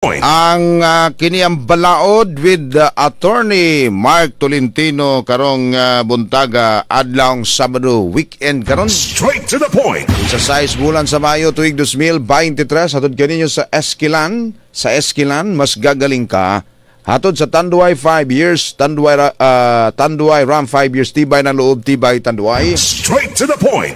Ang uh, ah, balaod with uh, attorney Mark Tolentino karong uh, buntaga adlaw Sabado weekend karon. Straight to the point. Sa size bulan sa Mayo tuig 2023 hatod kaninyo sa Eskilan, sa Eskilan mas gagaling ka. Hatod sa Tanduay 5 years, Tanduay uh, Tanduay Ram 5 years tibay na loob, tibay Tanduay. Straight to the point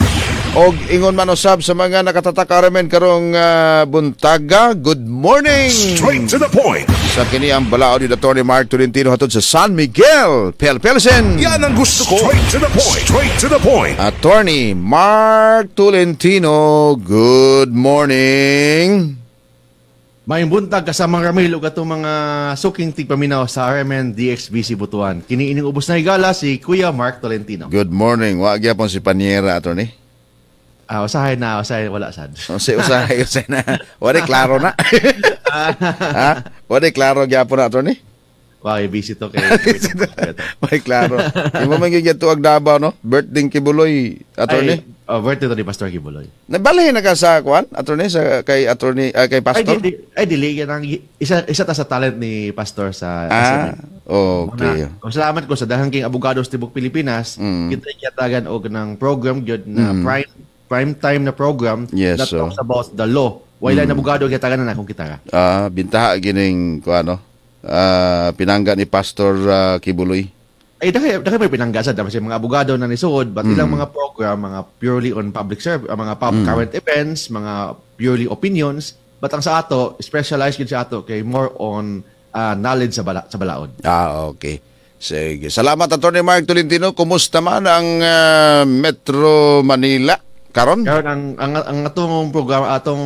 og ingon man usab sa mga nakatataka ramen karong uh, buntaga. Good morning. Straight to the point. Sa kini ang balaod ni Attorney Mark Tolentino hatod sa San Miguel, Pelpelsen. Yan ang gusto ko. Straight to the point. Straight to the point. Attorney Mark Tolentino, good morning. May buntag kasama Ramil ug ato mga suking tigpaminaw sa RMN DXBC Butuan. Kini ining ubos na higala si Kuya Mark Tolentino. Good morning. Wa gyapon si Paniera attorney. Ah, usahay na, usahay wala sad. Oh, si usahay usahay na. Wala klaro na. ha? Ah, wala klaro gyapon na attorney. Wow, yung busy to kay. Wala klaro. Imo man gyud tuag Davao no. Birthday kay Buloy attorney. Ay, oh, birthday to ni Pastor Kibuloy. Nabalahin na ka sa kwan attorney sa kay attorney uh, kay pastor. Ay, di, di, ay dili yan ang isa isa ta sa talent ni pastor sa Ah. Okay. Una, salamat ko sa dahang abogados tibok Pilipinas, mm. kita tagan og ng program gyud na mm. prime time na program yes, that so. talks about the law. Wala mm. na bugado kita na akong kita. Ah, uh, bintaha gining ko ano. Uh, pinangga ni Pastor uh, Kibuloy. Ay, dahil, dahil may pinangga sa dapat mga abogado na nisuod, but mm. ilang hmm. mga program, mga purely on public service, ah, mga pop mm. current events, mga purely opinions, but ang sa ato, specialized yun sa ato, kay more on uh, knowledge sa, bala, sa balaod. Ah, okay. Sige. Salamat, Atty. Mark Tolentino. Kumusta man ang uh, Metro Manila? karon karon ang ang ang atong programa atong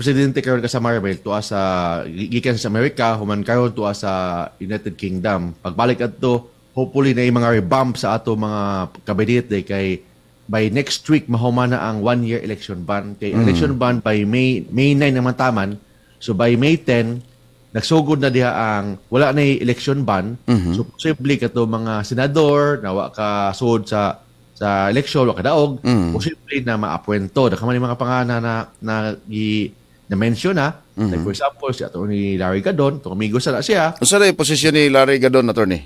presidente karon ka sa Marvel tuwa sa gikan sa Amerika human karon tuwa sa United Kingdom pagbalik adto hopefully na mga revamp sa ato mga kabinete kay by next week mahuman na ang one year election ban kay mm. election ban by May May 9 naman taman so by May 10 nagsugod na diha ang wala na election ban mm-hmm. so posible ka to mga senador nawa ka sud sa sa eleksyon o kadaog, mm. posible na maapwento. Nakaman yung mga pangana na, na, na na-mention na. Ah. Mm-hmm. Like for example, si Atty. Larry Gadon, itong amigo sa siya. Ano sa posisyon ni Larry Gadon, Atty.?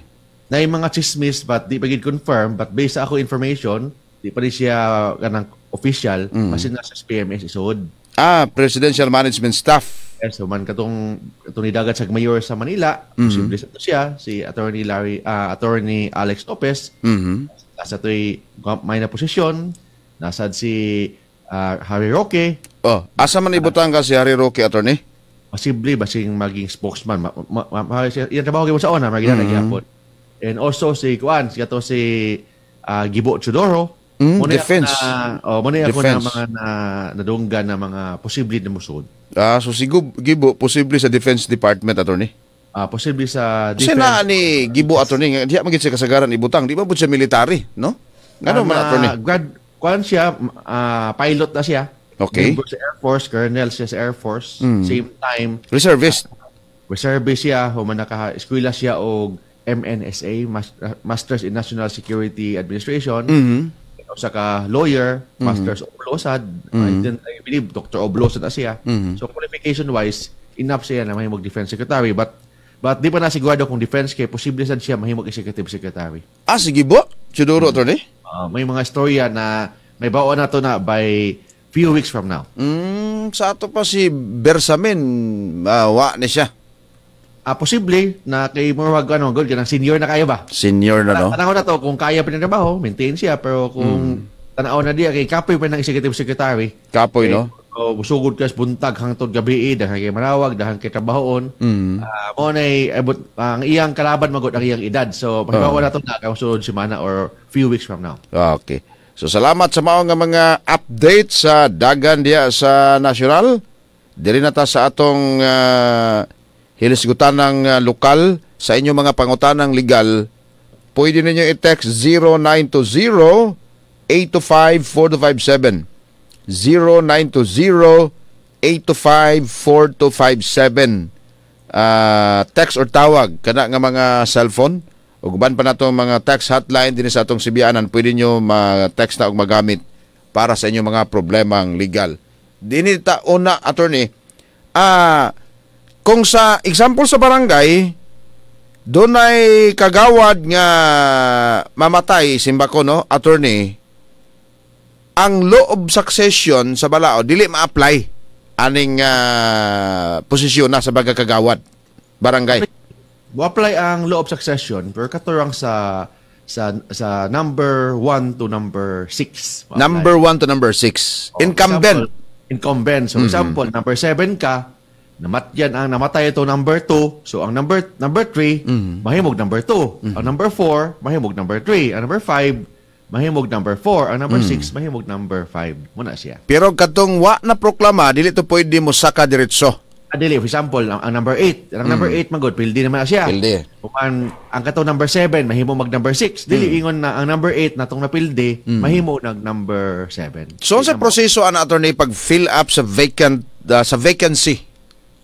Na yung mga chismis, but di pa gid confirm, but based sa ako information, di pa rin siya ganang official, mm-hmm. kasi nasa PMS isod. Ah, Presidential Management Staff. Yes, so man katong katong ni dagat Sag mayor sa Manila, mm-hmm. posible sa siya si Attorney Larry uh, ah, Attorney Alex Lopez. Mm-hmm Nasa to'y may na posisyon. Nasad si uh, Harry Roque. Oh, asa man ibutang ka si Harry Roque, attorney? Posible basing maging spokesman. Ma ma ma yan trabaho kayo sa ona, mga mm -hmm. And also si Kuan, si ato si uh, Gibo Chudoro. Mm, mm-hmm. muna defense. Na, oh, muna ako defense. na mga na, nadunggan na mga posible na musod. Ah, so si Gibo, posible sa Defense Department, attorney? uh, posible sa defense. Sina ni Gibo attorney nga diha magid siya kasagaran ibutang, di ba pud siya military, no? Ano ah, man attorney? Grad kuan siya uh, pilot na siya. Okay. Gibo sa Air Force, colonel siya sa Air Force, mm. same time reservist. Uh, reservist siya, human naka eskwela siya og MNSA, Masters in National Security Administration. Mm-hmm. Usa ka lawyer, mm-hmm. Masters of Law sad, mm-hmm. I, I believe Dr. of na siya. Mm-hmm. So qualification wise, enough siya na may mag-defense secretary but But di pa na nasigurado kung defense kay posible sad siya mahimog executive secretary. Ah sige bo, siguro mm. to ni. Uh, may mga storya na may bawa na to na by few weeks from now. Mm, sa ato pa si Bersamin, uh, wa ni siya. Ah, uh, posible na kay Murwag ano, gold kanang senior na kayo ba? Senior na no. Tanaw na to kung kaya pa trabaho, maintain siya pero kung mm. tanaw na diya kay Kapoy pa ng executive secretary. Kapoy okay, no. So, busugod kas buntag hangtod gabi, dahang kay manawag, dahan kay trabahoon. Mm. Uh, mo na abot eh, ang iyang kalaban magod ang iyang edad. So, pahibawa oh. naton na kang sunod semana or few weeks from now. Ah, okay. So, salamat sa mao mga updates sa dagan diya sa national. Diri na ta sa atong uh, ah, hilisgutan ng uh, lokal sa inyong mga pangutanang legal. Pwede ninyo i-text 0920 825 4257. 0920-825-4257. Uh, text or tawag kana nga mga cellphone ug uban pa natong mga text hotline din sa atong sibianan pwede nyo ma-text na og magamit para sa inyong mga problemang legal dinhi ta una attorney ah uh, kung sa example sa barangay doon ay kagawad nga mamatay simbako no attorney ang law of succession sa Balao dili ma-apply aning uh, posisyon na sa baga kagawad barangay. Mo-apply ang law of succession pero katurang sa sa sa number 1 to number 6. Number 1 to number 6. Incumbent. Example, incumbent. So mm-hmm. example, number 7 ka, namat ang namatay ito number 2. So ang number number 3, mm-hmm. mahimog number 2. Mm-hmm. Ang number 4, mahimog number 3. Ang number 5, mahimog number 4 ang number 6 mm. mahimog number 5 muna siya pero katong wa na proklama dili to pwede mo saka diretso Adili, ah, for example, ang, ang number 8. Ang number 8, mm. magod, pildi naman na siya. Pildi. Kuman, ang kato number 7, mahimo mag number 6. Dili, mm. ingon na ang number 8 na itong napildi, mm. mahimo nag number 7. So, sa proseso, ano, attorney, pag fill up sa vacant uh, sa vacancy?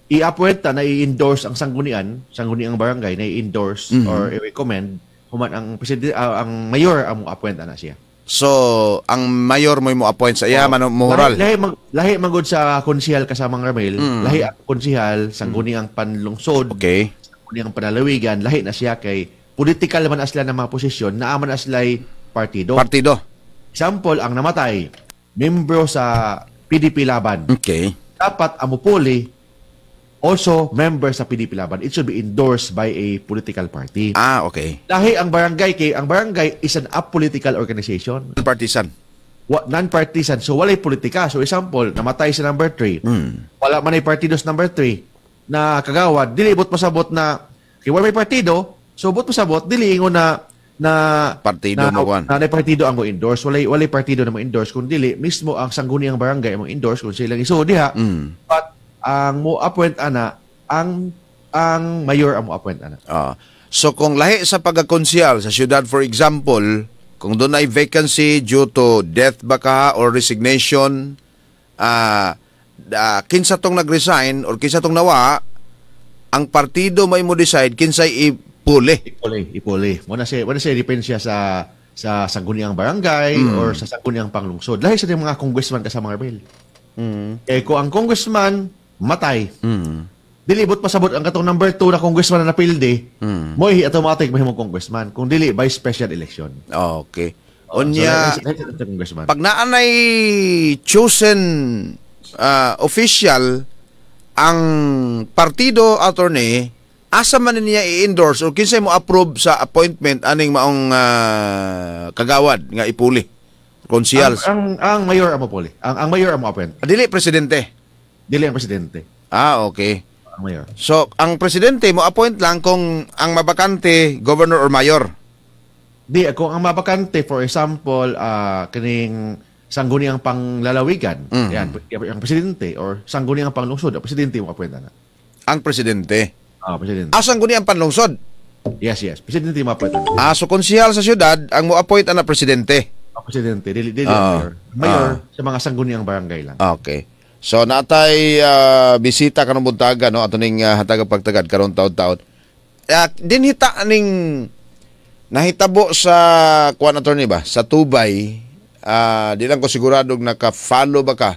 I-apwenta na i-endorse ang sanggunian, sanggunian ang barangay, na i-endorse mm-hmm. or i-recommend human ang presidente uh, ang mayor ang appoint ana siya. So, ang mayor mo mo appoint sa iya oh, man moral. Lahi, mag lahi magod sa konsehal kasamang Ramel, mm. lahi ang konsehal sangguni mm. ang panlungsod. Okay. Sangguni ang panalawigan, lahi na siya kay political man asla na mga posisyon, na naaman aslay partido. Partido. Example, ang namatay, membro sa PDP Laban. Okay. Dapat ang mupuli, also member sa pinipilaban. It should be endorsed by a political party. Ah, okay. Dahil ang barangay, kay, ang barangay is an apolitical organization. Partisan. What non-partisan. So, walay politika. So, example, namatay si number 3. Mm. Wala man ay partidos number 3 na kagawad. Dili, ibot sa bot na, kay wala may partido, so bot pasabot, dili ingon na na partido na, mo kan. Na, na partido ang mo endorse, walay walay partido na mo endorse kun dili mismo ang sangguni ang barangay mo endorse kun sila so diha. Mm. But ang mo appoint ana ang ang mayor ang mo appoint ana. Ah. So kung lahi sa pagkakonsyal sa siyudad for example, kung doon ay vacancy due to death baka or resignation, ah uh, uh, kinsa tong nagresign or kinsa tong nawa, ang partido may mo decide kinsay ipuli. Ipuli, ipuli. Mo na say, mo na say depende siya sa sa sangguniang barangay mm. or sa sangguniang panglungsod. Lahi sa mga congressman kasama mga rebel. Mm. Eh kung ang congressman matay. Mm. Dili bot pasabot ang katong number 2 na congressman na napilde, mm. moy automatic mahimo congressman kung dili by special election. Okay. Onya oh, so, pag naanay chosen uh, official ang partido attorney asa man niya i-endorse o kinsay mo approve sa appointment aning maong uh, kagawad nga ipuli konsyal ang, ang, ang mayor amo puli ang, ang mayor amo appoint ah, dili presidente Dili ang presidente. Ah, okay. mayor. So, ang presidente mo appoint lang kung ang mabakante governor or mayor. Di, kung ang mabakante, for example, uh, kining sangguni ang panglalawigan, mm-hmm. yan, ang presidente, or sangguni ang panglungsod, ang presidente mo appoint na. Ang presidente? Ah, presidente. Ah, sangguni ang panlungsod? Yes, yes. Presidente mo appoint Ah, so konsihal sa siyudad ang mo appoint ana presidente? Ang ah, presidente, dili, dili, uh, mayor. Mayor, uh, sa mga sangguni ang barangay lang. Okay. So natay uh, bisita kanong buntaga no ato ning uh, hatag pagtagad karon taud-taud. Uh, ah, hita ning nahitabo sa kuan attorney ba sa Tubay uh, di lang ko sigurado naka-follow ba ka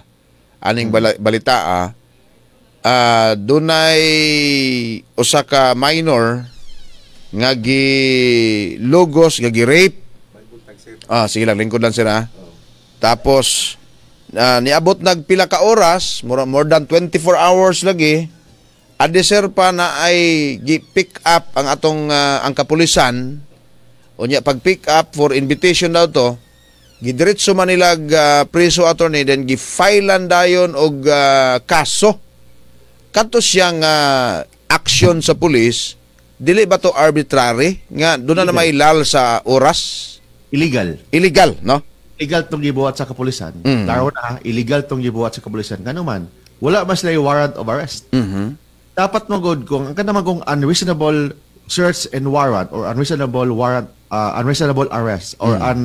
aning mm. balita ah. Uh, dunay usa ka minor nga gi logos nga gi rape. Ah, sige lang lingkod lang sila. Tapos uh, niabot nagpila ka oras, more, more than 24 hours lagi, adesir pa na ay pick up ang atong uh, ang kapulisan unya pag pick up for invitation daw to gidiretso man nila uh, ah, preso attorney then gifilean dayon og uh, kaso Kanto siyang uh, action sa pulis dili ba to arbitrary nga do na may lal sa oras illegal illegal no illegal tong gibuhat sa kapulisan, mm-hmm. daron na illegal tong gibuhat sa kapulisan kanuman, wala mas lay warrant of arrest. Mm-hmm. Dapat mo good kung ang kanamang kung unreasonable search and warrant or unreasonable warrant uh, unreasonable arrest or mm-hmm. un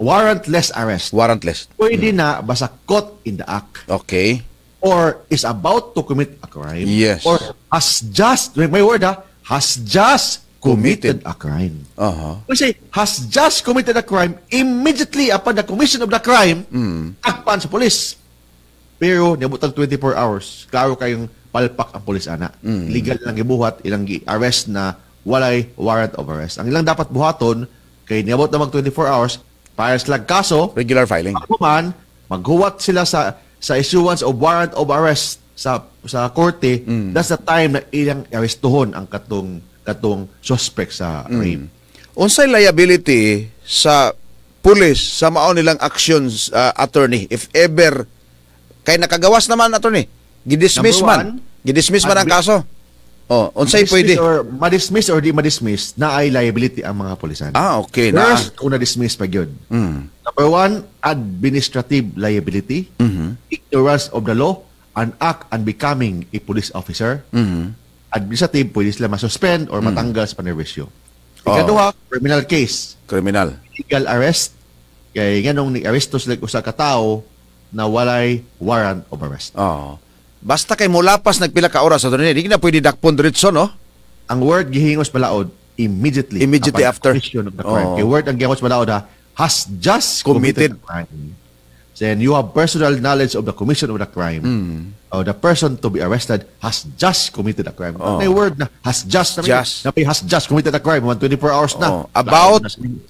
warrantless arrest. Warrantless. Pwede mm-hmm. na basta caught in the act. Okay. Or is about to commit a crime. Yes. Or has just, may word ha, has just committed a crime. Uh-huh. Kasi has just committed a crime immediately upon the commission of the crime, mm. akpan sa polis. Pero niabutan 24 hours, klaro kayong palpak ang polis ana. Mm. Legal lang gibuhat ilang arrest na walay warrant of arrest. Ang ilang dapat buhaton kay niabot na mag 24 hours para sa kaso regular filing. Man, maghuwat sila sa sa issuance of warrant of arrest sa sa korte, mm. that's the time na ilang arestuhon ang katong katong suspect sa mm. rape. Mm. Unsay liability sa pulis sa mao nilang actions uh, ah, attorney if ever kay nakagawas naman attorney gi-dismiss man gi-dismiss man ang kaso oh unsay pwede or ma-dismiss or di ma-dismiss na ay liability ang mga pulisan ah okay first na una dismiss pa gyud mm. number one administrative liability mm-hmm. ignorance of the law an act unbecoming a police officer mm-hmm administrative, pwede sila masuspend or hmm. matanggal sa panerbisyo. Ikaduha, oh. criminal case. Criminal. Illegal arrest. Kaya ganong ni aresto sila usa ka tao na walay warrant of arrest. Oh. Basta kay mulapas nagpila ka oras sa so, hindi na pwede dakpon diretso no? Ang word gihingos balaod immediately. Immediately after. Of the oh. crime. Oh. Kaya word ang gihingos balaod ha, has just committed, committed crime then you have personal knowledge of the commission of the crime mm. or uh, the person to be arrested has just committed a crime. Oh. May word na has just, just. na may has just committed a crime 24 hours na. Oh. About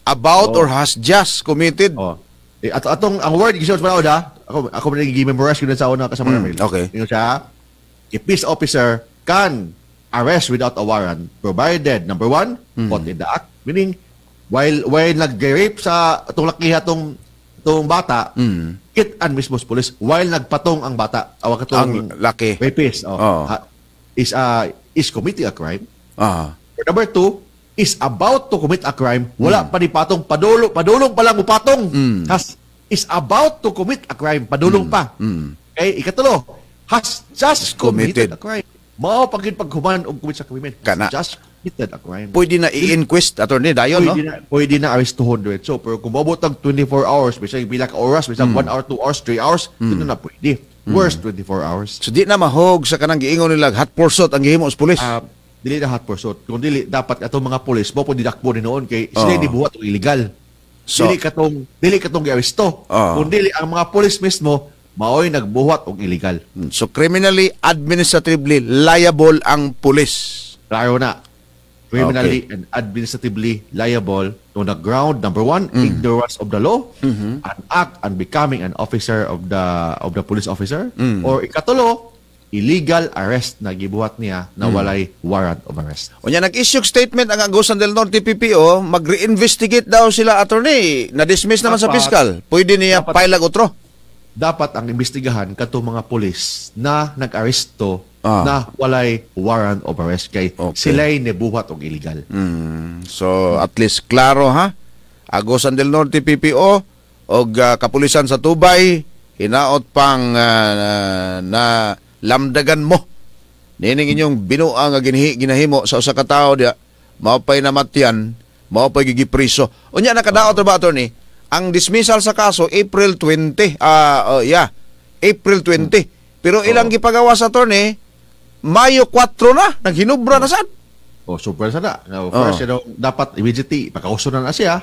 about oh. or has just committed. Oh. Eh, at atong ang word gisulod pa na ako ako may gi memorize ko sa una kasama mm. namin. Okay. Ingon siya, a peace officer can arrest without a warrant provided number one, mm. caught in the act meaning while while nag-rape sa atong lakiha tong itong bata, mm. hit and miss most police while nagpatong ang bata. Awag ka ang laki. Rapist. Oh, oh. Ha, is, uh, is committing a crime. Ah. uh Number two, is about to commit a crime. Wala mm. pa ni patong. Padulong, padulong pa lang upatong. Mm. Has, is about to commit a crime. Padulong mm. pa. Mm. Okay, ikatulo, has just committed, committed a crime. Mao pagin paghuman og commit sa crime. Kana. Just Bitan ako ay. Pwede na i-inquest attorney dayon no? Pwede na pwede na arrestuhon diretso pero kung mabotag 24 hours bisag pila ka oras bisag 1 mm. hour 2 hours 3 hours mm. na pwede. Hmm. Worst mm. 24 hours. So di na mahog sa kanang giingon nila hot pursuit ang gihimo sa pulis. Uh, dili na hot pursuit. Kung dili dapat ato mga pulis mo pud didakbo ni noon kay oh. sila ah. dibuhat og illegal. So, dili katong dili katong giaresto. Oh. Ah. Kung dili ang mga pulis mismo maoy nagbuhat og illegal. Hmm, so criminally administratively liable ang pulis. Claro na criminally okay. and administratively liable on the ground number one mm. ignorance of the law mm-hmm. an act and becoming an officer of the of the police officer mm. or ikatulo illegal arrest na gibuhat niya na mm. walay warrant of arrest. O niya, nag-issue statement ang Agusan del Norte PPO, mag-reinvestigate daw sila, attorney. Na-dismiss naman dapat, sa fiscal. Pwede niya dapat, pailag utro. Dapat ang imbestigahan kato mga polis na nag-aresto ah. na walay warrant of arrest kay okay. sila'y nebuhat og illegal. Mm. So at least klaro ha. Agosan del Norte PPO og uh, kapulisan sa Tubay hinaot pang uh, na lamdagan mo nining inyong binuang ginhi ginahimo sa usa ka tawo dia maupay namatyan maupay gigipriso unya nakadaot ba attorney ang dismissal sa kaso April 20 ah uh, uh, yeah April 20 pero ilang oh. gipagawa sa attorney Mayo 4 na, naghinubra na sad. Oh, super sada. Now, oh. first, oh. you know, dapat immediately, pakauso na na siya.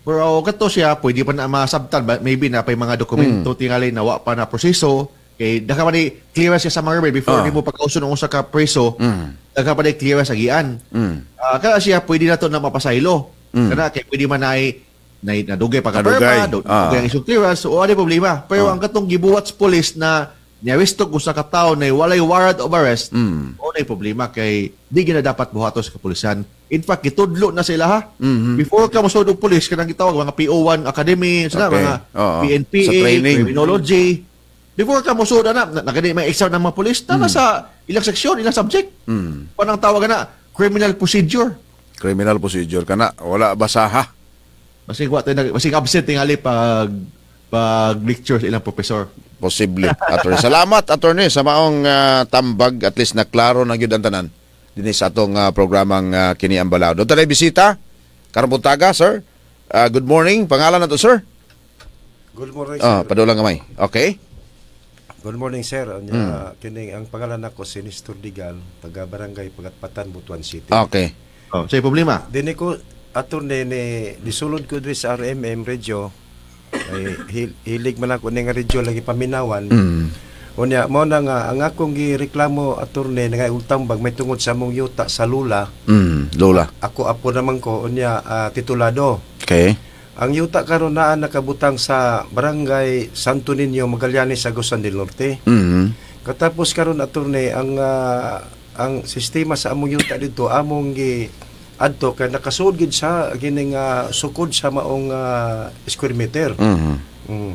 Pero kato siya, pwede pa na masabtan. Maybe na pa mga dokumento mm. tingali nawa pa na proseso. Kay daka pa ni clearance siya sa mga rebel before oh. ni mo pakauso ng usa ka preso. Mm. Daka pa ni clearance sa gian. Mm. Uh, kaya siya pwede na to na mapasaylo. Mm. Kana kay pwede man ay na nadugay pa ka perma, dugay ah. ang isang clearance, o ano problema. Pero oh. ang katong sa police na niaresto ko sa katao na walay warrant of arrest, mm. o na problema kay di gina dapat buhatos sa kapulisan. In fact, gitudlo na sila ha. Mm-hmm. Before ka masod og pulis, kanang gitawag mga PO1 Academy, sana okay. mga Oo. PNPA, training. criminology. Before ka masod na, nagani may exam ng mga pulis, tama mm. sa ilang seksyon, ilang subject. Mm. Panang tawag na, criminal procedure. Criminal procedure kana, wala basaha. Masig wa tayo, masig absent tingali pag pag lecture sa ilang professor. Posible. Attorney, salamat attorney sa maong uh, tambag at least na klaro na gyud ang tanan dinhi sa atong uh, programang uh, kini ambalaw. Do bisita. Karbutaga, sir. Uh, good morning. Pangalan nato, sir? Good morning, sir. Oh, padulang kamay. Okay. Good morning, sir. Anya, mm. kining, ang pangalan ako, si Nestor Digal, taga Barangay Pagatpatan, Butuan City. Okay. Oh, sa'yo problema? Dini ko, attorney, ni, disulod ko dito sa RMM Radio, ay hilig man ako ning radyo lagi paminawan mm. unya mo na nga ang akong gireklamo attorney nga utambag may tungod sa mong yuta sa lula mm, lola ako apo naman ko unya uh, titulado okay ang yuta karon naa nakabutang sa barangay Santo Niño Magallanes sa Gusan del Norte mm-hmm. katapos karon attorney ang uh, ang sistema sa among yuta dito among gi adto kay nakasuod gid sa gining uh, sukod sa maong uh, square meter. Mm-hmm. Mm.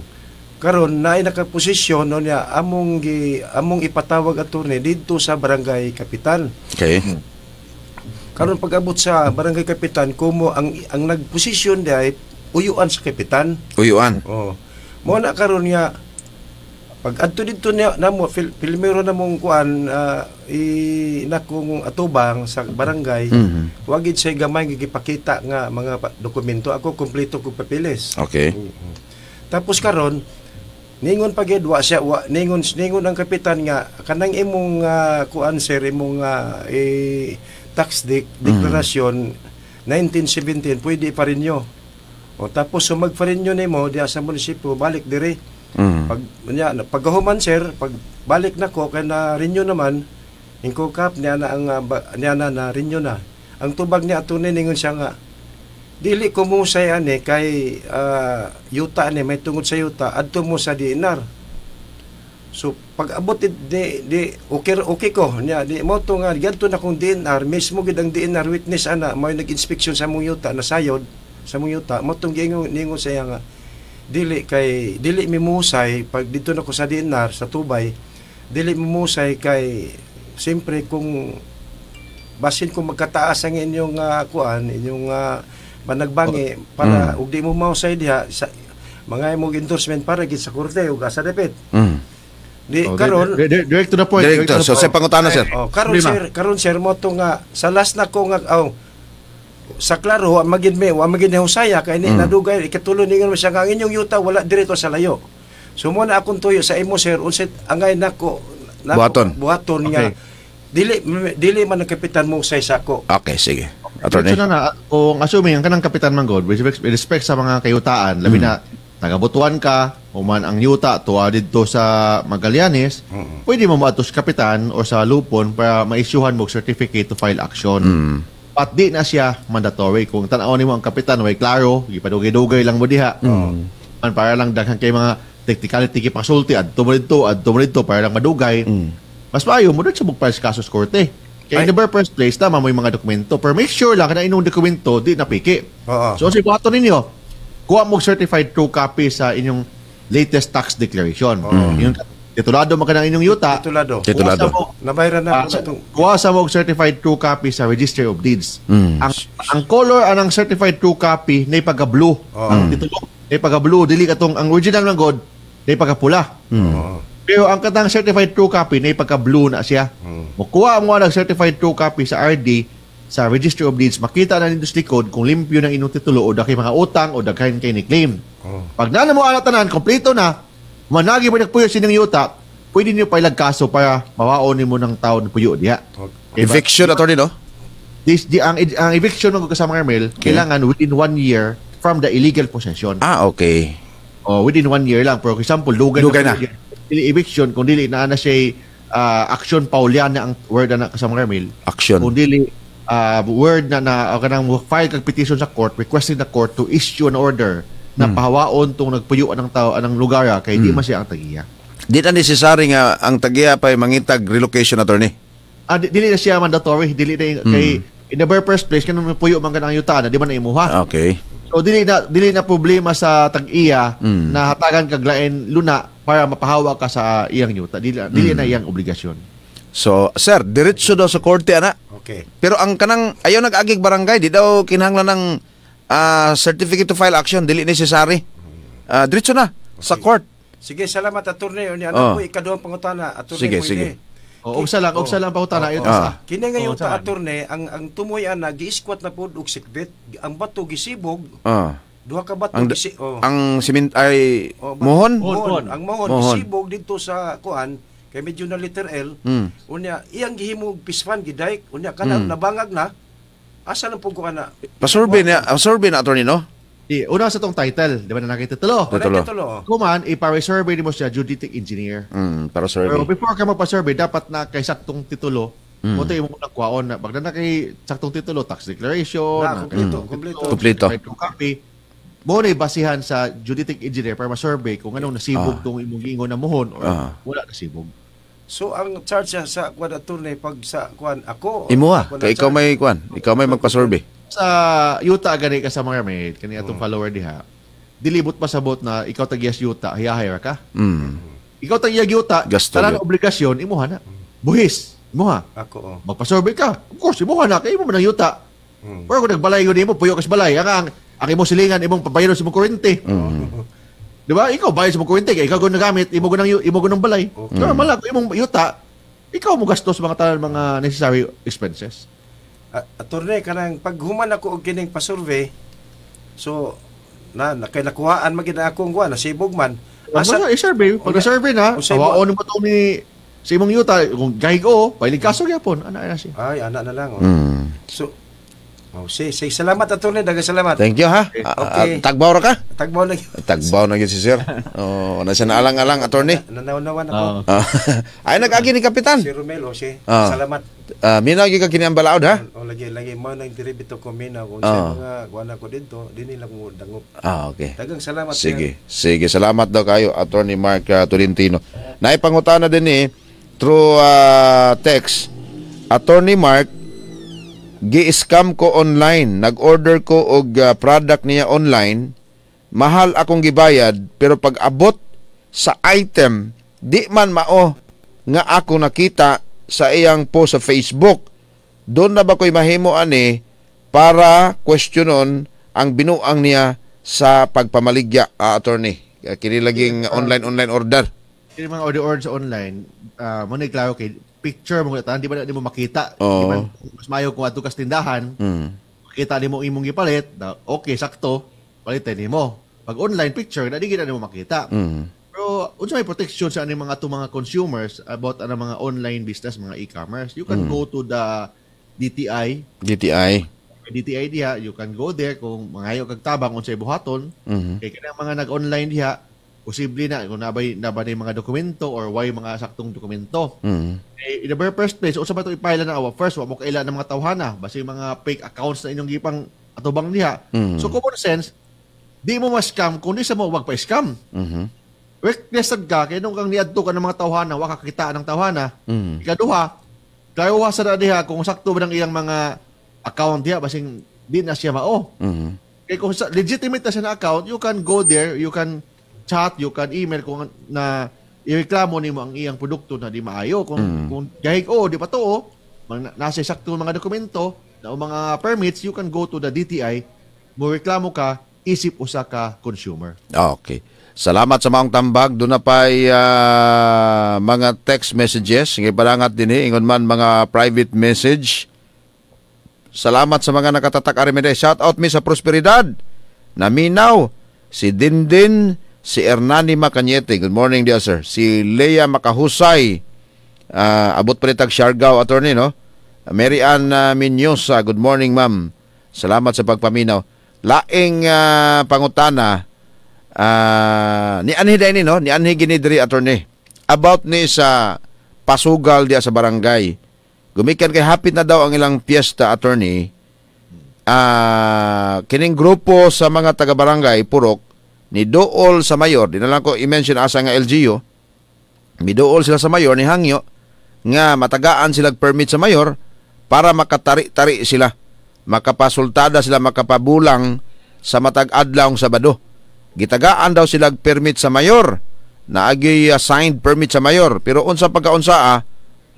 Karon na nakaposisyon no niya among gi among ipatawag attorney didto sa barangay kapitan. Okay. Karon pag-abot sa barangay kapitan kumo ang ang nagposisyon diay uyuan sa kapitan. Uyuan. Oh. Mo na karon niya pag adto dito na, na mo, fil, filmero na mong kuan, uh, ah, inakong atubang sa barangay, mm-hmm. wag siya gamay gigipakita nga mga dokumento. Ako, kumpleto ko papeles Okay. Mm-hmm. Tapos karon ningon pagid wa siya wa, ningon ningon ang kapitan nga kanang imong uh, kuan sir imong uh, eh, tax de- declaration mm-hmm. 1917 pwede pa rin nyo. O tapos sumag pa rin nyo nimo diha sa munisipyo balik dire Mm. Pag nya human sir, pag balik nako kay na renew naman ingko kap niya na ang ah, ba, niya na na renew na. Ang tubag niya atunay ningon siya nga dili ko mo say ani kay uh, yuta ani may tungod sa yuta adto mo sa dinar. So pag abot di, di okay okay ko niya di mo to nga gadto na kong dinar mismo gid ang DNR witness ana may nag-inspeksyon sa mong yuta na sayod sa mong yuta mo tong ningon saya nga dili kay dili mimusay pag dito na ko sa dinar sa tubay dili mimusay kay siyempre kung basin kung magkataas ang inyong uh, kuan inyong uh, ah, managbangi oh, para mm. ug di mo mausay diha sa, mga imong endorsement para gid sa korte ug sa depet mm. Di oh, karon di, di, direct to the point. Direct, direct to the point. sa pangutana sir. Oh, karon sir, karon sir mo to nga sa last na ko nga oh, sa klaro wa magid me wa magid husaya kay ni mm. nadugay ikatulo ni siya kang inyong yuta wala direto sa layo so mo na akong tuyo sa imo sir unsa angay nako nako buhaton buhaton okay. nga dili dili man ang kapitan mo sa sako okay sige attorney na na kung assuming ang kanang kapitan man god with respect sa mga kayutaan labi mm. na tagabutuan ka human ang yuta tuwa didto sa Magallanes mm. pwede mo maadto sa kapitan o sa lupon para maisyuhan mo certificate to file action mm at di na siya mandatory. Kung tanaw nimo ang kapitan, way klaro, gipadugay-dugay lang mo diha. Mm. Oh. Man para lang daghan kay mga technicality kay pasulti at tumulito at tumulito para lang madugay. Mm. Mas maayo mo sa book files kasos korte. Kaya in the very first place, tama mo yung mga dokumento. Pero make sure lang na inong dokumento di napiki. Uh-huh. So, si buhato ninyo, kuha mo certified true copy sa inyong latest tax declaration. Uh-huh. Yung Titulado man ka inyong yuta. Titulado. Titulado. Nabayran na. Uh, ah, sa, mo certified true copy sa Registry of Deeds. Mm. Ang, ang color anang certified true copy na ipaga-blue. Oh. Ang titulo na ipaga-blue. Dili katong ang original ng God na ipaga-pula. Mm. Pero ang katang certified true copy na ipaga-blue na siya. Mm. kuha mo ang certified true copy sa RD sa Registry of Deeds, makita na nito sa likod kung limpyo ng inyong titulo o dakay mga utang o dakay kay ni claim. Oh. Pag na mo tanan, kompleto na, managi ba puyo sining yuta, pwede niyo pa ilagkaso para mawaonin mo ng tao puyo diha. Okay. Diba? Eviction attorney no? This the ang, ang eviction ng kasama Carmel okay. kailangan within one year from the illegal possession. Ah, okay. Oh, within one year lang. For example, lugan, lugan na. na. eviction kung dili na na siya uh, ah, action paulian na ang word na kasama Carmel. Action. Kung dili uh, word na na o kanang file kag petition sa court requesting the court to issue an order na hmm. pahawaon tong nagpuyuan ng tao anang lugar ah, kay hmm. di man siya ang tagiya. Di na necessary nga ang tagiya pa mangitag relocation attorney. Ah, di, dili na siya mandatory, dili na hmm. kay in the very first place kanang puyo man ang yuta na di ba na imuha. Okay. So dili na dili na problema sa tag-iya mm. na hatagan kag lain luna para mapahawa ka sa iyang yuta. Dili, mm. dili hmm. na iyang obligasyon. So, sir, diretso daw sa korte ana. Okay. Pero ang kanang ayaw nag-agig barangay, di daw kinahanglan ng uh, certificate to file action dili necessary. Uh, ah, diretso na sa court. Sige, salamat attorney. Ni ano oh. po ikaduhang pangutana attorney sige, sige. O oh, usa lang, usa lang pangutana yun. Ah. Kini nga yung attorney ang ang tumoy ana gi-squat na pud og sikbit. Ang bato gisibog. Ah. Duha ka bato ang, gisi, oh. ang cement ay oh, mohon? mohon. Ang mohon, mohon. gisibog dito sa kuan kay medyo na letter L. Mm. Unya iyang gihimog pispan gidaik unya kanang mm. nabangag na. Asa lang po ko kana? Pasurvey na, survey eh, ah, na attorney no? Di, una sa tong title, di ba na nakita tulo? Tulo. tulo. Oh. Kuman, ipare-survey mo siya Judith engineer. Mm, para survey. Pero before ka magpa-survey, dapat na kay saktong titulo. Mm. Mo tayo mo nagkuhaon na pag na kay saktong titulo, tax declaration, na, kompleto, mm. kompleto, Copy. Mo na basihan sa Judith engineer para ma-survey kung anong nasibog ah. tong imong ingon na muhon or ah. wala nasibog. So ang charge niya sa kwan attorney pag sa kwan ako. Imo ah, kay ikaw may kwan, ikaw may magpa-survey. Sa yuta gani ka sa mga maid, kani atong mm. follower diha. Dilibot pa sabot na ikaw tagyas yuta, hiyahira ka. Mm. Ikaw tagyas yuta, tarang obligasyon imo na. Buhis, imo Ako oh. Magpa-survey ka. Of course imo na kay imo man yuta. Mm. Pero kung nagbalay yun imo, puyo kas balay. Ang ang, ang imo silingan imong pabayaron sa imong kuryente. Mm. Di ba? Ikaw bayad sa magkuwintig, ikaw ko nagamit, imo ko nang imo ko nang balay. Okay. No, mm. mala imong yuta. Ikaw mo gastos mga tanan mga necessary expenses. At attorney kanang paghuman ako og kining pasurvey, so na nakay nakuhaan magid ako ang kuha na sibog man. Asa na i-survey, pag survey na, awaon mo to ni sa imong yuta kung gahigo, pailig kaso gyapon, ana na siya. Ay, ana na lang. Oh. Mm. So Oh, si, si salamat attorney, daga salamat. Thank you ha. Okay. Uh, tagbaw ra ka? Tagbaw na Tagbaw na gyud si sir. oh, na siya naalang-alang attorney. Nanawnawan ako. Oh. Ah, ay nagagi ni kapitan. Si Romel o oh, si oh. salamat. Uh, minaw gyud ka kini ang balaod ha? O oh, lagi lagi mo nang diribito ano ko Mina kung sa mga guana ko dito, dinhi lang mo dangop. Ah, okay. Tagang salamat. Sige. Yan. Sige, salamat daw kayo attorney Mark uh, Tolentino. Naipangutana din ni eh, through uh, text Attorney Mark gi-scam ko online, nag-order ko og uh, product niya online, mahal akong gibayad pero pag abot sa item di man mao nga ako nakita sa iyang post sa Facebook. Doon na ba ko'y mahimo ani para questionon ang binuang niya sa pagpamaligya, uh, attorney. Kini laging online-online order. Kini mga order sa online, uh, mo na kay picture mo ta di ba di mo makita oh. di ba mas mayo kung adto kas tindahan mm. makita nimo imong gipalit na okay sakto palitan nimo pag online picture na di gid nimo makita mm. pero unsa may protection sa aning mga to mga consumers about ana mga online business mga e-commerce you can mm. go to the DTI DTI DTI diha you can go there kung mangayo kag tabang unsay buhaton mm-hmm. kay kanang mga nag-online diha posible na kung nabay, yung mga dokumento or why mga saktong dokumento. Mm. Eh, in the very first place, usa ba ito ipahila na awa? First, wa mo kailan ng mga tawhana basi mga fake accounts na inyong gipang atubang niya. Mm. So common sense, di mo ma-scam kundi sa mo wag pa-scam. Mm-hmm. Requested ka, kaya nung kang niadto ka ng mga tawhana, wa kakakita ng tawhana. Mm. Ikaduha, kayo wa sa diha kung sakto ba ng ilang mga account niya, basing di na siya mao. Mm-hmm. Kaya kung sa, legitimate na siya na account, you can go there, you can chat, you can email kung na ireklamo nimo ang iyang produkto na di maayo kung mm. kung gahig oh, di pa to oh, nasa sakto mga dokumento na mga permits you can go to the DTI mo reklamo ka isip usa ka consumer okay salamat sa maong tambag do na pay uh, ah, mga text messages ngay palangat dinhi eh. ingon man mga private message Salamat sa mga nakatatak Arimede. Shout out mi sa prosperidad. Naminaw si Dindin si Hernani Macanyete. Good morning, dear sir. Si Leia Makahusay. Uh, abot pa rin Siargao, attorney, no? Mary Ann uh, ah, Minyosa. Good morning, ma'am. Salamat sa pagpaminaw. Laing uh, pangutana uh, ni anhi ni no? Ni anhi ginidiri, attorney. About ni sa pasugal dia sa barangay. Gumikan kay hapit na daw ang ilang piyesta, attorney. Uh, kining grupo sa mga taga-barangay, Purok, ni dool sa mayor, di na lang ko i-mention asa nga LGU, ni dool sila sa mayor ni Hangyo nga matagaan silag permit sa mayor para makatari-tari sila, makapasultada sila, makapabulang sa matag-adlaw Sabado. Gitagaan daw silag permit sa mayor na agi assigned uh, permit sa mayor pero unsa pagkaunsaa ah,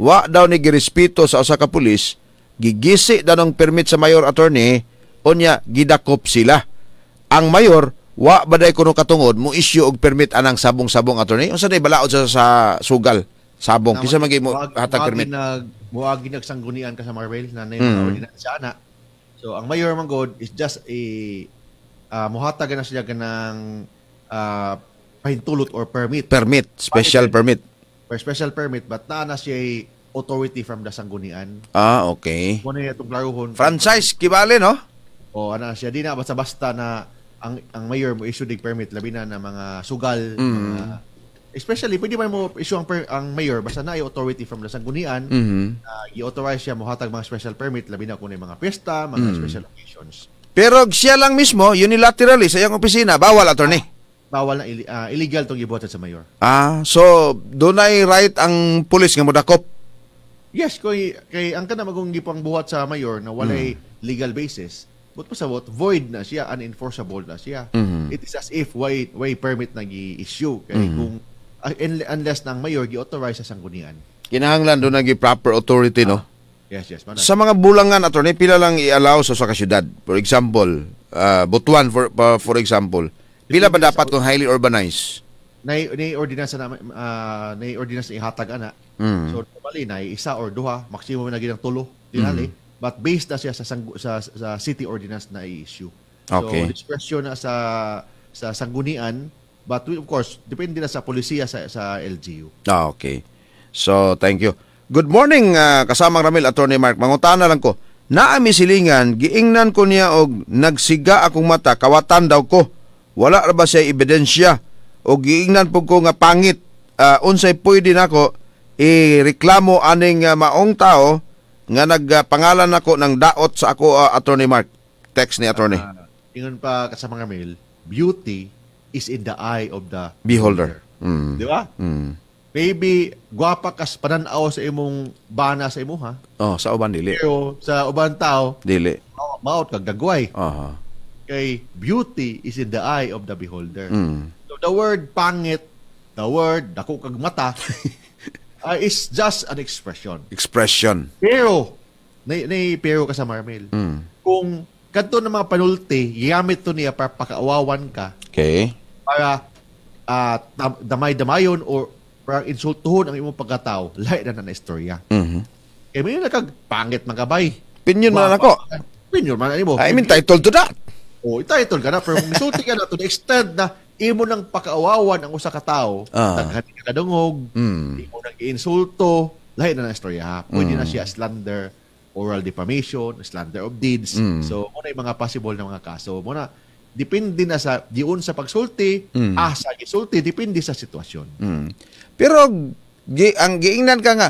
wa daw ni girespeto sa usa ka pulis gigisi daw ng permit sa mayor attorney unya gidakop sila ang mayor wa baday kuno katungod mo issue og permit anang sabong-sabong attorney unsa day balaod sa, sa sugal sabong kinsa magi mo hatag permit nag muagi nagsanggunian ka sa Marvel mm. na nay mm. ordinance sa ana so ang mayor man god is just a uh, muhatag na siya kanang uh, pahintulot or permit permit special permit per special permit but na na siya authority from the sanggunian. Ah, okay. Kuno ano niya itong laruhon. Franchise, kibale no? O, ana siya, di na basta-basta na ang ang mayor mo issue ng permit labi na ng mga sugal mm. mga especially pwede man mo issue ang, per, ang mayor basta na authority from the sanggunian mm-hmm. uh, i-authorize siya mohatag mga special permit labi na kung mga pista mga mm special occasions pero siya lang mismo unilaterally sa iyang opisina bawal attorney ah, bawal na uh, illegal tong gibuhat sa mayor ah so do na right ang pulis nga modakop yes kay kay ang kana magong gipang buhat sa mayor na walay mm. legal basis but sa what void na siya, unenforceable na siya. Mm-hmm. It is as if way, way permit nang i-issue. kay mm-hmm. kung, ah, unless nang mayor, gi-authorize sa sanggunian. Kinahanglan doon nag proper authority, ah. no? Yes, yes. Manan. Sa mga bulangan, attorney, pila lang i-allow sa sa syudad? For example, uh, Butuan, for, uh, for example, pila ba dapat kung highly urbanized? Nay, nay ordinance na uh, ah, nay ordinance ihatag ana. Mm. So normally nay isa or duha, maximum na gid ang tulo. Dinali. Mm but based na siya sa, sa, sa city ordinance na i-issue. So, okay. discretion na sa sa sanggunian but of course depende na sa polisiya sa sa LGU. Ah, okay. So, thank you. Good morning uh, kasamang Ramil Attorney Mark. Mangutana lang ko. Naa mi silingan giingnan ko niya og nagsiga akong mata kawatan daw ko. Wala ra ba siya ebidensya o giingnan pud ko nga pangit. Uh, unsay pwede nako i-reklamo aning uh, maong tao nga nagpangalan ako ng daot sa ako uh, attorney Mark text ni attorney uh, ingon pa sa mga mail beauty is in the eye of the beholder, beholder. Mm. di ba mm. maybe guwapa kas pananaw sa imong bana sa imo ha oh sa uban dili pero sa uban tao dili oh, maot kag dagway aha uh-huh. kay beauty is in the eye of the beholder mm. so the word pangit the word dako kag mata uh, is just an expression. Expression. Pero, ni, ni pero ka sa Marmel, mm. kung kanto ng mga panulti, gamit to niya para pakaawawan ka. Okay. Para uh, damay-damayon or para insultuhon ang imong pagkatao. Lahat na na istorya. Mm-hmm. Kaya eh, may nakag pangit ng gabay. Pinyon man ako. Pinyon man mo. I mean, title to that. Oh, entitled ka na. Pero misulti ka na to the extent na imo nang pakaawawan ang usa ka tawo, uh, ah. taghani ka kadungog, mm. imo nang insulto lahi na na istorya. Pwede mm. na siya slander, oral defamation, slander of deeds. Mm. So, muna yung mga possible na mga kaso. Muna, depende na sa diun sa pagsulti, mm. asa ah, gisulti, depende sa sitwasyon. Mm. Pero gi, ang giingnan ka nga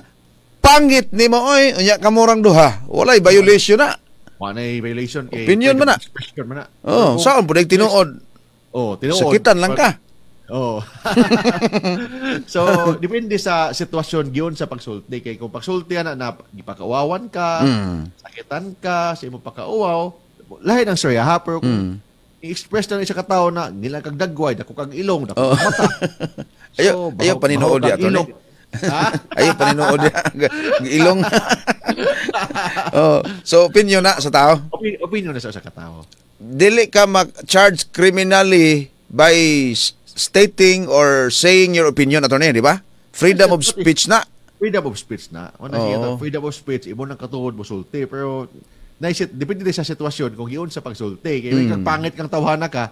pangit ni mo oy, unya ka murang duha. Walay violation na. Manay violation kay opinion man na. Expression man na. Oh, so, saan po tinuod? Oh, tinuod. Sakitan lang ka. Oh. so, depende sa sitwasyon giyon sa pagsulti kay kung pagsulti na na gipakauwawan ka, mm. sakitan ka, sa imong pakauwaw, lahi ang storya ha, pero kung mm. i-express na isa ka tao na nila kag dagway, dako kag ilong, dako oh. kag mata. so, ayo, bahog, ayo paninuod ya to. ayo paninuod ya ilong. oh, so opinion na sa tao. Opin, opinion na sa isa ka tao dili ka ma-charge criminally by stating or saying your opinion attorney, di ba? Freedom of speech na. Freedom of speech na. Ano oh. freedom of speech, imo nang katuod mo sulti pero naisit depende sa sitwasyon kung giun sa pagsulti kay mm. kang pangit kang tawhana ka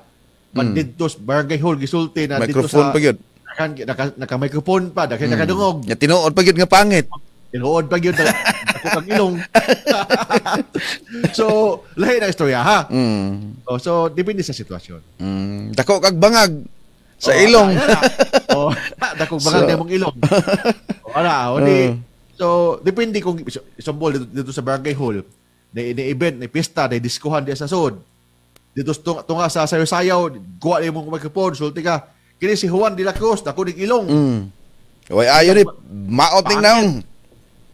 pandidtos mm. barangay hall gisulti na Microphone dito sa pa gyud naka, naka, naka microphone pa dahil mm. nakadungog. Ya tinuod pa gyud nga pangit. Tinuod pag yun. Ako kang ilong. so, lahi na istorya ha. Mm. Oh, so, depende sa sitwasyon. Mm. Dako kag bangag sa oh, ilong. oh, ah, dako bangag so, mong ilong. Oh, ala, o di, uh. so, depende kung so, isambol dito, dito sa barangay hall. Ni, ni event, ni pista, ni diskuhan di sa sod. Dito tunga, tunga sa sayo-sayaw, guwa ni mong microphone, sulti ka. Kini si Juan de la Cruz, dako ning ilong. Mm. Oy, ayo ni maot ning naong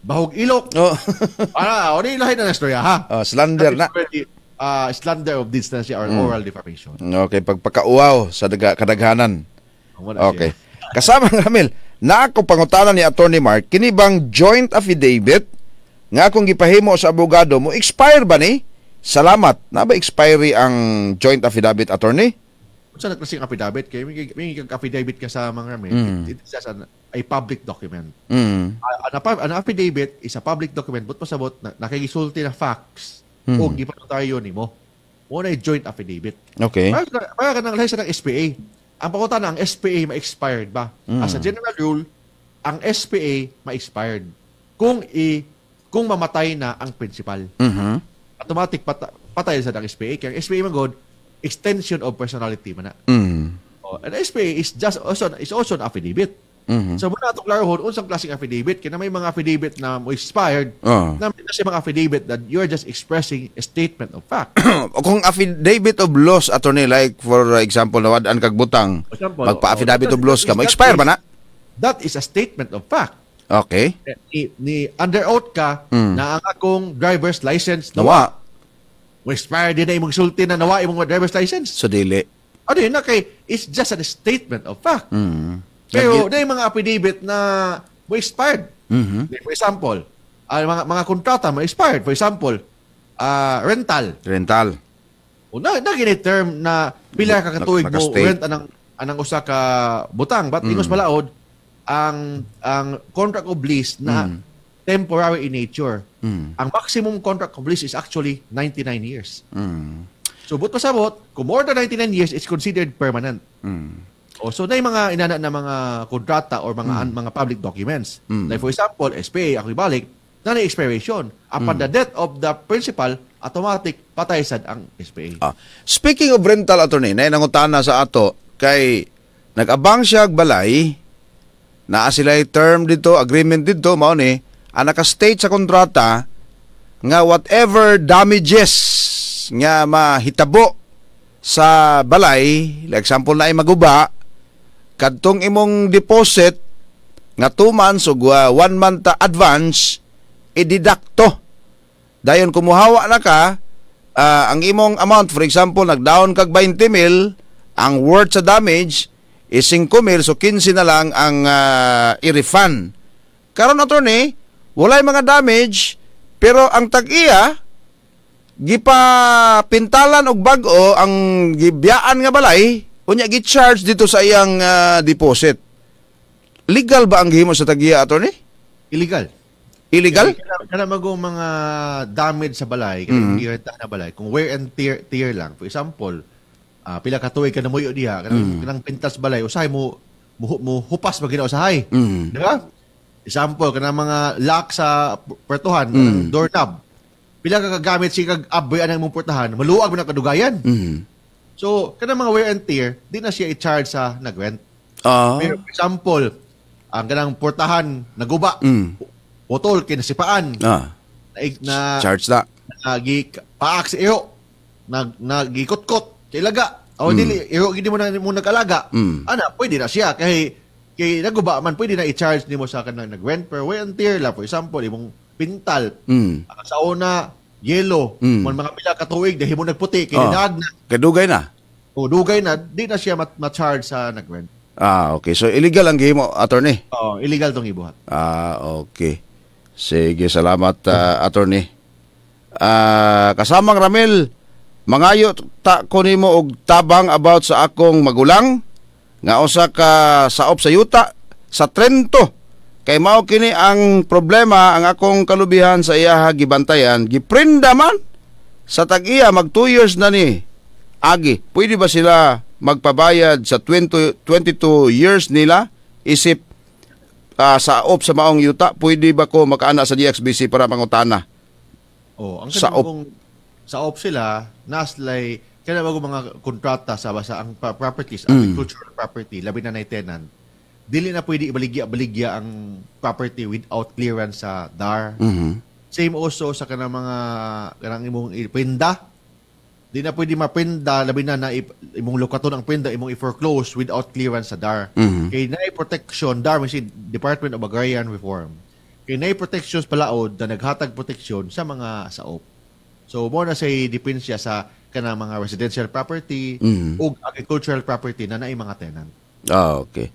bahog ilok. Oh. Para, o ni lahi na istorya ah, ha. Oh, slander na. Uh, slander of decency or mm. oral defamation. Okay, pagpakauaw sa daga, kadaghanan. Okay. Kasama ng Ramil, na ako pangutanan ni Attorney Mark, kinibang joint affidavit nga akong gipahimo sa abogado mo, expire ba ni? Salamat. Na ba expiry ang joint affidavit attorney? sa klaseng affidavit kay may, may affidavit ka sa mga kami mm. it, it's just an, a public document mm. uh, an, an affidavit is a public document but pasabot na, nakikisulti na facts mm. o di pa tayo ni mo muna ay joint affidavit okay para, para ka ng license ng SPA ang pakuta na ang SPA ma-expired ba mm. as a general rule ang SPA ma-expired kung i kung mamatay na ang principal mm-hmm. automatic pata, patay sa ng SPA kaya ang SPA magod extension of personality man Mm. Oh, and SPA is just also is also an affidavit. Mm-hmm. So muna itong laruhon, unsang klaseng affidavit, kaya may mga affidavit na mo expired, oh. na may kasi mga affidavit that you are just expressing a statement of fact. Kung affidavit of loss, attorney, like for example, nawadaan kag butang, magpa-affidavit oh, of loss ka, mo expire ba na? That is a statement of fact. Okay. Eh, ni, ni under oath ka mm. na ang akong driver's license nawa. nawa We expire din ay magsulti na nawa imong driver's license. So dili. Ano yun na kay it's just a statement of fact. Mm. Pero na mga affidavit na mo expired. Mm-hmm. For example, uh, mga mga kontrata mo expired. For example, uh, rental. Rental. Una, na gini term na pila ka katuig mo rent anang anang usa ka butang but mm. ingos mm-hmm. balaod ang ang contract of lease na mm temporary in nature. Mm. Ang maximum contract of lease is actually 99 years. Mm. So, but pasabot, kung more than 99 years, it's considered permanent. Mm. O, so, na yung mga inana na mga kontrata or mga mm. mga public documents. Mm. Like, for example, SPA, ako ibalik, na na expiration. Upon mm. the hmm. death of the principal, automatic patay sad ang SPA. Ah. Speaking of rental attorney, na nangutana sa ato kay nagabang siya balay na sila term dito, agreement dito mao ni ang naka-state sa kontrata nga whatever damages nga mahitabo sa balay, like example na ay maguba, kadtong imong deposit nga 2 months o 1 month advance, ididakto. Dayon kumuhawa na ka, uh, ang imong amount, for example, nag-down kag 20 mil, ang worth sa damage is 5 mil, so 15 na lang ang uh, i-refund. Karon attorney, walay mga damage pero ang tag-iya gipa pintalan og bag-o ang gibyaan nga balay unya gi-charge dito sa iyang uh, deposit. Legal ba ang gihimo sa tag-iya attorney? Illegal. Illegal? Kana mago mga damage sa balay, kay mm -hmm. na balay. Kung wear and tear, tear lang. For example, uh, pila ka tuig ka moyo diha, kanang, mm -hmm. pintas balay, usahay mo, mo, mo hupas pag ginausahay. Mm -hmm. Diba? Example, kana mga lock sa pertuhan, mm. doorknob. Pila ka kagamit si kag abuy ang imong puertahan, maluag mo na kadugayan. Mm. So, kana mga wear and tear, di na siya i-charge sa nag-rent. Uh. Pero example, ang ganang puertahan naguba. Mm. Putol kinasipaan. Ah. Na, na charge na. Nagi paak si iyo. Nag nagikot-kot sa ilaga. O mm. dili iyo gid mo na mo nagalaga. Mm. Ana, pwede na siya kay kay naguba man pwede na i-charge nimo sa kanang nag-rent per way and tier la for example imong pintal mm. Ah, sa una yellow mm. man mga pila ka tuig dahil mo nagputi kay oh. na kadugay na o dugay na di na siya mat- ma-charge sa nag-rent ah okay so illegal ang gihimo attorney oh illegal tong ibuhat ah okay sige salamat uh, attorney uh, kasamang Ramil mangayo ta ko nimo og tabang about sa akong magulang nga usa ka saop sa yuta sa Trento kay mao kini ang problema ang akong kalubihan sa iyaha gibantayan giprinda man sa tagiya mag 2 years na ni agi pwede ba sila magpabayad sa 20, 22 years nila isip uh, ah, op sa maong yuta pwede ba ko makaana sa DXBC para mangutana oh ang saop kong, saop sila naslay kaya bago mga kontrata sa basa ang properties, mm. agricultural property, labi na na'y tenant, dili na pwede ibaligya-baligya ang property without clearance sa DAR. Mm-hmm. Same also sa kanang mga kanang imong ipinda. Di na pwede mapinda labi na na imong lokaton ang pinda imong i-foreclose without clearance sa DAR. Mm-hmm. Kay na'y protection DAR si Department of Agrarian Reform. Kay na'y protections palaod na naghatag protection sa mga saop. So mo na say depend siya sa kana mga residential property mm. o agricultural property na naay mga tenant. Ah, okay.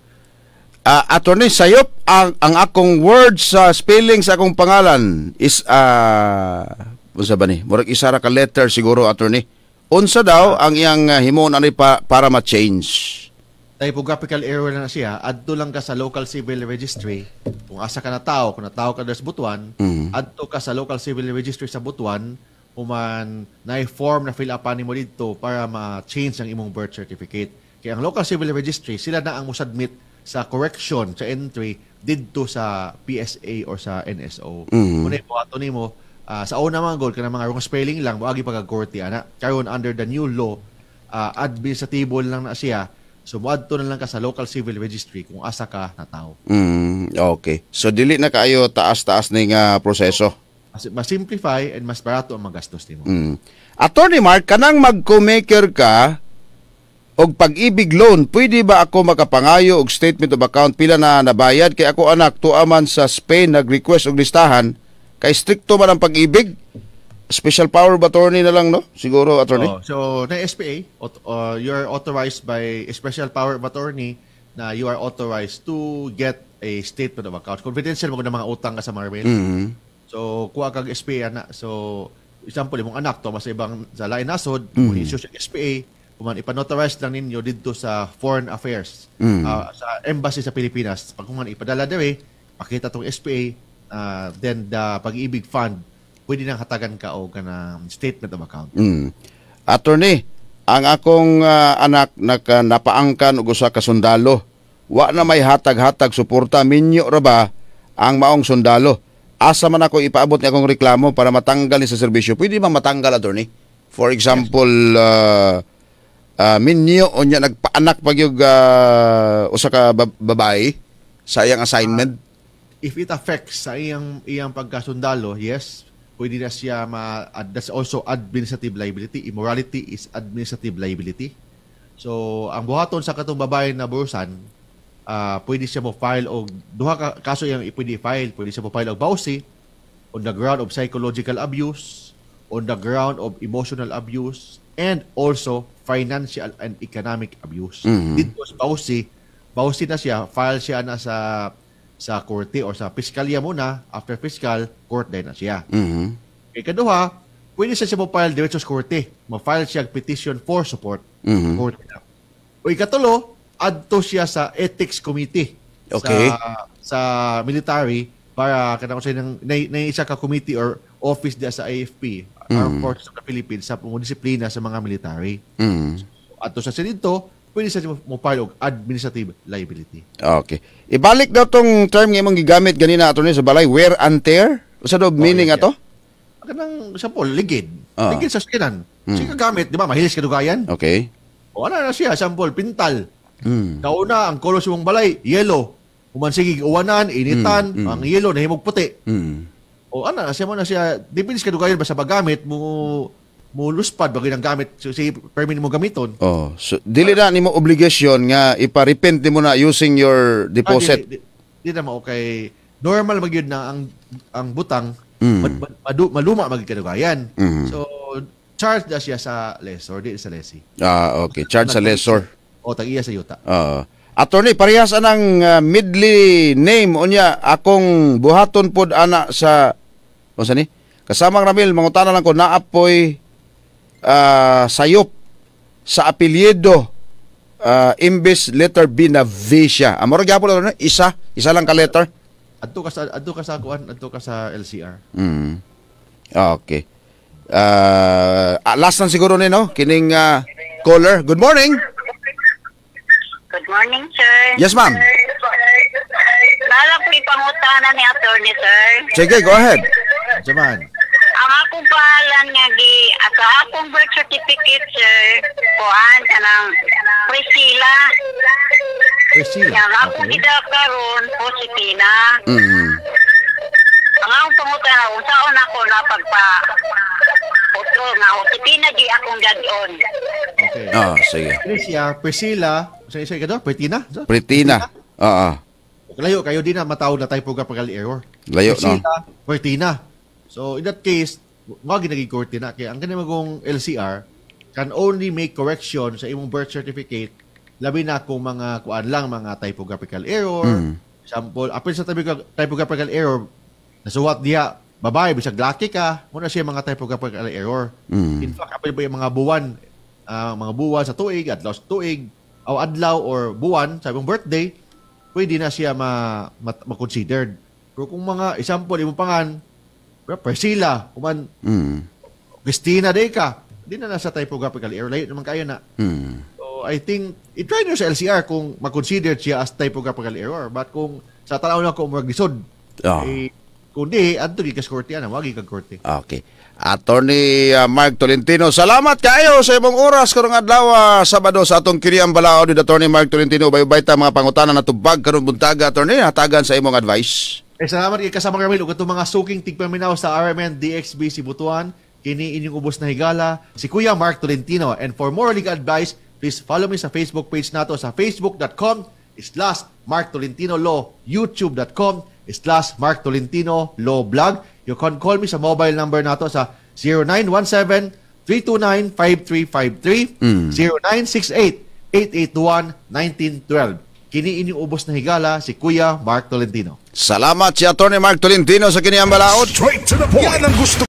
Uh, attorney Sayop, ang, ang akong words sa uh, spelling sa akong pangalan is uh, unsa ba ni? Murag isa ra ka letter siguro attorney. Unsa daw ang iyang uh, himon ani pa, para ma-change? Typographical error na siya. Adto lang ka sa local civil registry. Kung asa ka na tao, kung na tao ka sa Butuan, mm. adto ka sa local civil registry sa Butuan human na form na fill upan nimo didto para ma-change ang imong birth certificate. Kaya ang local civil registry sila na ang musubmit sa correction sa entry didto sa PSA or sa NSO. Mm-hmm. Unay ato nimo uh, sa una mga goal kana mga wrong spelling lang moagi pagagkorte ana. Karon under the new law uh, ah, administratibo lang na siya So muadto na lang ka sa local civil registry kung asa ka na tao. Mm, okay. So dili na kaayo taas-taas ning uh, proseso. So, mas, mas simplify and mas barato ang magastos nimo. Mm. Attorney Mark, kanang magco-maker ka og pag-ibig loan, pwede ba ako makapangayo og statement of account pila na nabayad kay ako anak tuaman sa Spain nag-request og listahan kay strikto man ang pag-ibig? Special power of attorney na lang, no? Siguro, attorney? Oh, so, na SPA, uh, you're authorized by special power of attorney na you are authorized to get a statement of account. Confidential mo ng mga utang ka sa mga mm-hmm. So kuha kag SPA na. So example imong anak to mas ibang sa lain nasod, mm. -hmm. issue siya SPA, kuman ipanotarize lang ninyo didto sa Foreign Affairs mm. uh, sa embassy sa Pilipinas. Pag kuman ipadala dere, eh, pakita tong SPA, uh, ah, then the pag-ibig fund pwede nang hatagan ka o kanang statement of account. Mm. Attorney, ang akong uh, anak na napaangkan og usa ka sundalo. Wa na may hatag-hatag suporta minyo ra ba ang maong sundalo? asa man ako ipaabot niya akong reklamo para matanggal ni sa serbisyo, pwede ba matanggal, attorney? For example, uh, uh, minyo o niya nagpaanak pagyog uh, usa ka babae sa iyang assignment? Uh, if it affects sa iyang, iyang pagkasundalo, yes, pwede na siya ma... Uh, that's also administrative liability. Immorality is administrative liability. So, ang buhaton sa katong babae na burusan, uh, pwede siya mo file og duha ka kaso yang pwede file, pwede siya mo file og bawsi on the ground of psychological abuse, on the ground of emotional abuse, and also financial and economic abuse. Mm-hmm. Dito sa bawsi, bawsi na siya, file siya na sa sa korte or sa piskalya muna, after fiscal, court din na siya. Mm-hmm. Kaya kaduha, pwede siya siya mo-file diretso sa korte. mo file siya petition for support. Mm-hmm. Korte na. O ikatulo, adto siya sa ethics committee okay. sa sa military para kanang sa nang nay isa ka committee or office dia sa AFP mm. Armed Forces of the Philippines sa pangdisiplina sa mga military. Mm. So, adto sa sinito pwede siya mo file og administrative liability. Okay. Ibalik daw tong term nga imong gigamit ganina attorney sa balay wear and tear. Usa daw oh, meaning okay. ato? Kanang sa pol ligid. Oh. Ligid sa skinan. Mm. Sige gamit, di ba? Mahilis kadugayan. Okay. O ano na siya, sample, pintal. Mm. Kauna, ang color sa mong balay, yellow. Umansigig, uwanan, initan, mm. Mm. ang yellow, nahimog puti. Mm. O ana, siya mo na siya, depends ka dugayon basta magamit mo mo luspad bagay ng gamit so, si permit mo gamiton. Oh, so dili na nimo obligasyon nga ipa-repent nimo na using your deposit. Ah, di, di, di, na mo okay. Normal magyud na ang ang butang mm. mad, maluma magid kadto Mm. So charge na siya sa lessor, di sa lessee. Ah, okay. Charge sa lessor. O, tagiya sa yuta. Oo. Uh, ah. Attorney, parehas anang uh, ah, midli name unya akong buhaton pod ana sa unsa ni? Kasamang Ramil mangutana lang ko naapoy uh, sayop sa apelyido uh, imbes letter B na V siya. Amor gyapon ano isa, isa lang ka letter. Adto ka sa adto ka sa kuan, adto ka sa LCR. Mm. Okay. Uh, last lang siguro ni no, kining uh, caller. Good morning. Good morning, sir. Yes, ma'am. Balak ko ipangutana ni attorney, sir. Sige, go ahead. Jaman. Ang akong pahalan nga gi sa akong birth certificate, sir, kuhaan ka ng Priscilla. Priscilla. Yang akong okay. gida karon, Josefina. Mm -hmm. Ang ang tumutaw, saon ako na pagpa utro na opitina di akong gadon. Okay. Oo, oh, ah, sige. Prisya, Priscilla, sa isa ka Pretina? Pretina. Oo. Ah, ah. Layo kayo din na mataw na tayo program pag error. Layo, Priscilla, no? Pretina. So, in that case, mga ginaging court na. Kaya ang kanimagong LCR can only make correction sa imong birth certificate labi na kung mga kuan lang mga typographical error. Mm. Example, apil sa typographical error, so what dia, babae, bisag laki ka, mo na siya mga type of error. Mm. In fact, ba yung mga buwan, uh, mga buwan sa tuig, adlaw sa tuig, o adlaw or buwan, sa mong birthday, pwede na siya ma, ma, ma-considered. Pero kung mga, example, imong pangan, Priscilla, kuman, mm. Christina, day ka, di na nasa typographical error. Layo naman kayo na. Mm. So, I think, i-try nyo sa LCR kung ma makonsider siya as typographical error. But kung sa tanaw na kung mag-lisod, oh. Ah. eh, Kundi, adto gi kaskorte ana, wagi kag korte. Okay. Attorney uh, Mark Tolentino, salamat kayo sa imong oras karong adlaw ah, Sabado sa atong kiriyang balao ni Attorney Mark Tolentino ubay-ubay ta mga pangutana na tubag karon buntaga Attorney hatagan sa imong advice. Eh salamat kay kasama kami ug mga suking tigpaminaw sa RMN DXB Sibutuan kini inyong ubos na higala si Kuya Mark Tolentino and for more legal advice please follow me sa Facebook page nato sa facebook.com slash Mark Tolentino Law youtube.com slash Mark Tolentino Law Blog. You can call me sa mobile number na to sa 0917-329-5353, 0968-881-1912. Kini ubos na higala si Kuya Mark Tolentino. Salamat si Attorney Mark Tolentino sa kiniang balaod. Straight to the point. Yan ang gusto